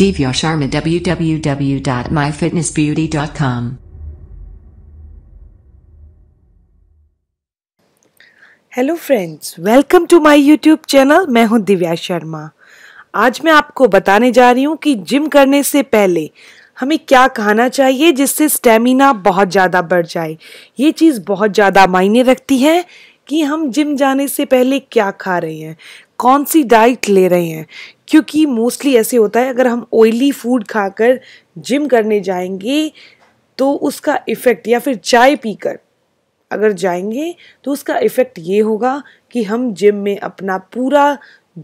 Divya Sharma www.myfitnessbeauty.com hello friends welcome to my YouTube channel मैं हूं दिव्या शर्मा आज मैं आपको बताने जा रही हूं कि जिम करने से पहले हमें क्या खाना चाहिए जिससे स्टेमिना बहुत ज़्यादा बढ़ जाए ये चीज़ बहुत ज़्यादा मायने रखती है कि हम जिम जाने से पहले क्या खा रहे हैं कौन सी डाइट ले रहे हैं क्योंकि मोस्टली ऐसे होता है अगर हम ऑयली फूड खाकर जिम करने जाएंगे तो उसका इफ़ेक्ट या फिर चाय पीकर अगर जाएंगे तो उसका इफ़ेक्ट ये होगा कि हम जिम में अपना पूरा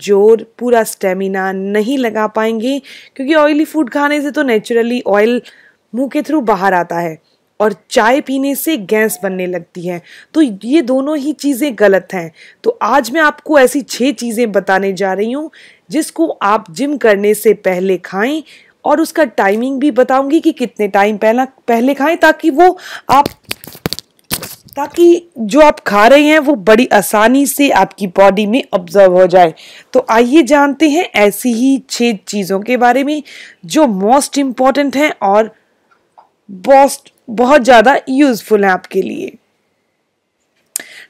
जोर पूरा स्टेमिना नहीं लगा पाएंगे क्योंकि ऑयली फूड खाने से तो नेचुरली ऑयल मुंह के थ्रू बाहर आता है और चाय पीने से गैस बनने लगती है तो ये दोनों ही चीज़ें गलत हैं तो आज मैं आपको ऐसी छः चीज़ें बताने जा रही हूँ जिसको आप जिम करने से पहले खाएं और उसका टाइमिंग भी बताऊंगी कि कितने टाइम पहला पहले खाएं ताकि वो आप ताकि जो आप खा रहे हैं वो बड़ी आसानी से आपकी बॉडी में ऑब्जर्व हो जाए तो आइए जानते हैं ऐसी ही छः चीज़ों के बारे में जो मोस्ट इम्पॉर्टेंट हैं और मोस्ट बहुत ज़्यादा यूज़फुल हैं आपके लिए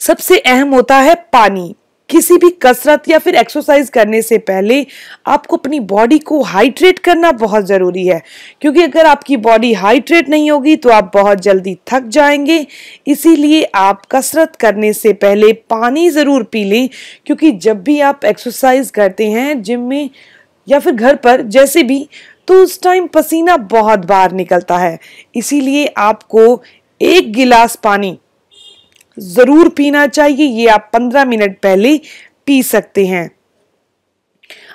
सबसे अहम होता है पानी किसी भी कसरत या फिर एक्सरसाइज करने से पहले आपको अपनी बॉडी को हाइड्रेट करना बहुत ज़रूरी है क्योंकि अगर आपकी बॉडी हाइड्रेट नहीं होगी तो आप बहुत जल्दी थक जाएंगे इसीलिए आप कसरत करने से पहले पानी ज़रूर पी लें क्योंकि जब भी आप एक्सरसाइज करते हैं जिम में या फिर घर पर जैसे भी तो उस टाइम पसीना बहुत बाहर निकलता है इसीलिए आपको एक गिलास पानी ज़रूर पीना चाहिए ये आप पंद्रह मिनट पहले पी सकते हैं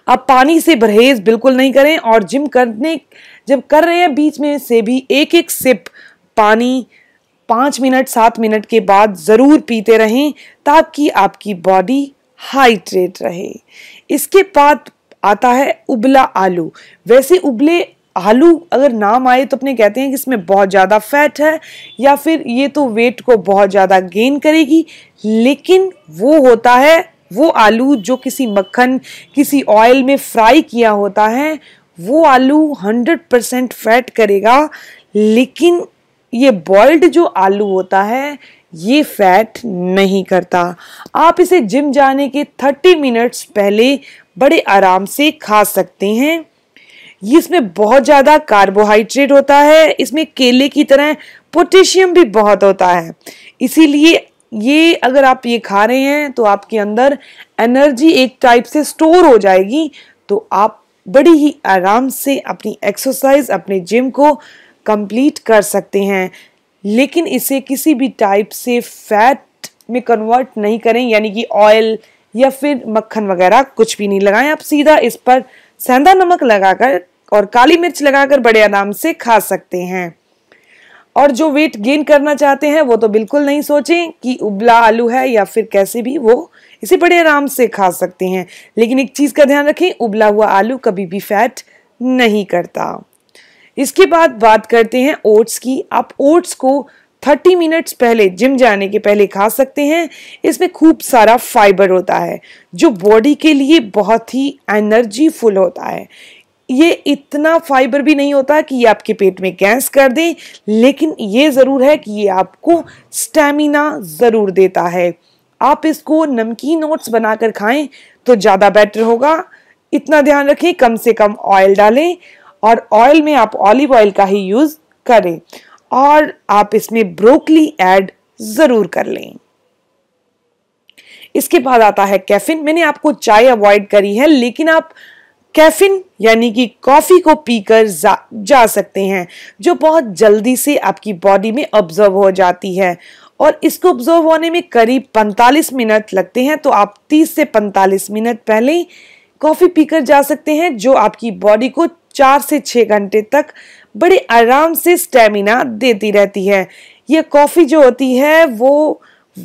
आप पानी से परहेज बिल्कुल नहीं करें और जिम करने जब कर रहे हैं बीच में से भी एक एक सिप पानी पाँच मिनट सात मिनट के बाद ज़रूर पीते रहें ताकि आपकी बॉडी हाइड्रेट रहे इसके बाद आता है उबला आलू वैसे उबले आलू अगर नाम आए तो अपने कहते हैं कि इसमें बहुत ज़्यादा फैट है या फिर ये तो वेट को बहुत ज़्यादा गेन करेगी लेकिन वो होता है वो आलू जो किसी मक्खन किसी ऑयल में फ्राई किया होता है वो आलू 100 परसेंट फैट करेगा लेकिन ये बॉइल्ड जो आलू होता है ये फैट नहीं करता आप इसे जिम जाने के 30 मिनट्स पहले बड़े आराम से खा सकते हैं ये इसमें बहुत ज़्यादा कार्बोहाइड्रेट होता है इसमें केले की तरह पोटेशियम भी बहुत होता है इसीलिए ये अगर आप ये खा रहे हैं तो आपके अंदर एनर्जी एक टाइप से स्टोर हो जाएगी तो आप बड़ी ही आराम से अपनी एक्सरसाइज अपने जिम को कंप्लीट कर सकते हैं लेकिन इसे किसी भी टाइप से फैट में कन्वर्ट नहीं करें यानी कि ऑयल या फिर मक्खन वगैरह कुछ भी नहीं लगाएं आप सीधा इस पर सेंधा नमक लगाकर और काली मिर्च लगाकर बड़े आराम से खा सकते हैं और जो वेट गेन करना चाहते हैं वो तो बिल्कुल नहीं सोचें कि उबला आलू है या फिर कैसे भी वो इसे बड़े आराम से खा सकते हैं लेकिन एक चीज़ का ध्यान रखें उबला हुआ आलू कभी भी फैट नहीं करता इसके बाद बात करते हैं ओट्स की आप ओट्स को 30 मिनट्स पहले जिम जाने के पहले खा सकते हैं इसमें खूब सारा फाइबर होता है जो बॉडी के लिए बहुत ही एनर्जी फुल होता है ये इतना फाइबर भी नहीं होता कि ये आपके पेट में गैस कर दे लेकिन ये ज़रूर है कि ये आपको स्टेमिना ज़रूर देता है आप इसको नमकीन ओट्स बनाकर खाएं तो ज़्यादा बेटर होगा इतना ध्यान रखें कम से कम ऑयल डालें और ऑयल में आप ऑलिव ऑयल का ही यूज़ करें और आप इसमें ब्रोकली ऐड ज़रूर कर लें इसके बाद आता है कैफिन मैंने आपको चाय अवॉइड करी है लेकिन आप कैफिन यानी कि कॉफ़ी को पीकर जा, जा सकते हैं जो बहुत जल्दी से आपकी बॉडी में ऑब्जर्व हो जाती है और इसको ऑब्जर्व होने में करीब 45 मिनट लगते हैं तो आप 30 से 45 मिनट पहले कॉफ़ी पीकर जा सकते हैं जो आपकी बॉडी को चार से छः घंटे तक बड़े आराम से स्टेमिना देती रहती है ये कॉफ़ी जो होती है वो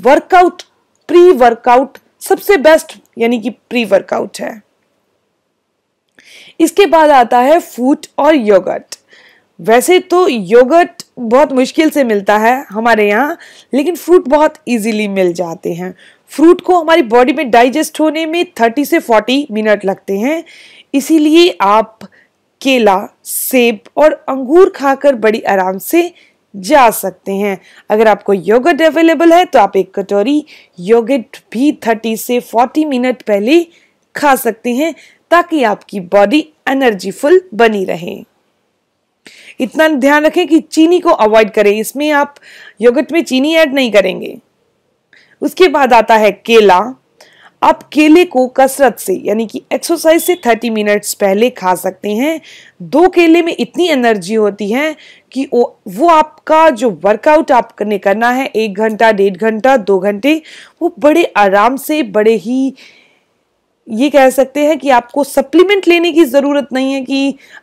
वर्कआउट प्री वर्कआउट सबसे बेस्ट यानी कि प्री वर्कआउट है इसके बाद आता है फूट और योगर्ट वैसे तो योगर्ट बहुत मुश्किल से मिलता है हमारे यहाँ लेकिन फ्रूट बहुत इजीली मिल जाते हैं फ्रूट को हमारी बॉडी में डाइजेस्ट होने में 30 से 40 मिनट लगते हैं इसीलिए आप केला सेब और अंगूर खाकर बड़ी आराम से जा सकते हैं अगर आपको योगर्ट अवेलेबल है तो आप एक कटोरी योगर्ट भी 30 से 40 मिनट पहले खा सकते हैं ताकि आपकी बॉडी एनर्जीफुल बनी रहे इतना ध्यान रखें कि चीनी को अवॉइड करें इसमें आप योगर्ट में चीनी ऐड नहीं करेंगे उसके बाद आता है केला आप केले को कसरत से यानी कि एक्सरसाइज से 30 मिनट्स पहले खा सकते हैं दो केले में इतनी एनर्जी होती है कि वो वो आपका जो वर्कआउट आपने करना है एक घंटा डेढ़ घंटा दो घंटे वो बड़े आराम से बड़े ही ये कह सकते हैं कि आपको सप्लीमेंट लेने की ज़रूरत नहीं है कि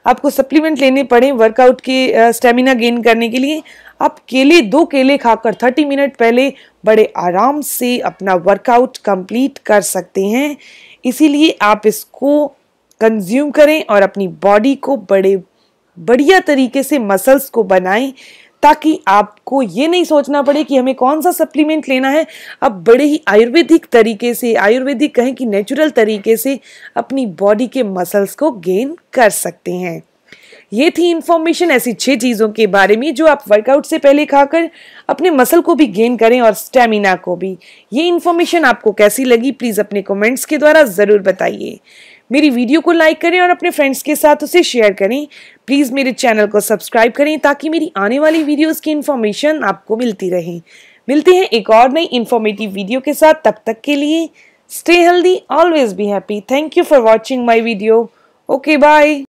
आपको सप्लीमेंट लेने पड़े वर्कआउट के स्टेमिना गेन करने के लिए आप केले दो केले खाकर थर्टी मिनट पहले बड़े आराम से अपना वर्कआउट कंप्लीट कर सकते हैं इसीलिए आप इसको कंज्यूम करें और अपनी बॉडी को बड़े बढ़िया तरीके से मसल्स को बनाएं ताकि आपको ये नहीं सोचना पड़े कि हमें कौन सा सप्लीमेंट लेना है आप बड़े ही आयुर्वेदिक तरीके से आयुर्वेदिक कहें कि नेचुरल तरीके से अपनी बॉडी के मसल्स को गेन कर सकते हैं ये थी इन्फॉर्मेशन ऐसी छः चीज़ों के बारे में जो आप वर्कआउट से पहले खाकर अपने मसल को भी गेन करें और स्टेमिना को भी ये इन्फॉर्मेशन आपको कैसी लगी प्लीज़ अपने कमेंट्स के द्वारा ज़रूर बताइए मेरी वीडियो को लाइक करें और अपने फ्रेंड्स के साथ उसे शेयर करें प्लीज़ मेरे चैनल को सब्सक्राइब करें ताकि मेरी आने वाली वीडियोज़ की इन्फॉर्मेशन आपको मिलती रहे मिलते हैं एक और नई इन्फॉर्मेटिव वीडियो के साथ तब तक के लिए stay healthy always be happy thank you for watching my video okay bye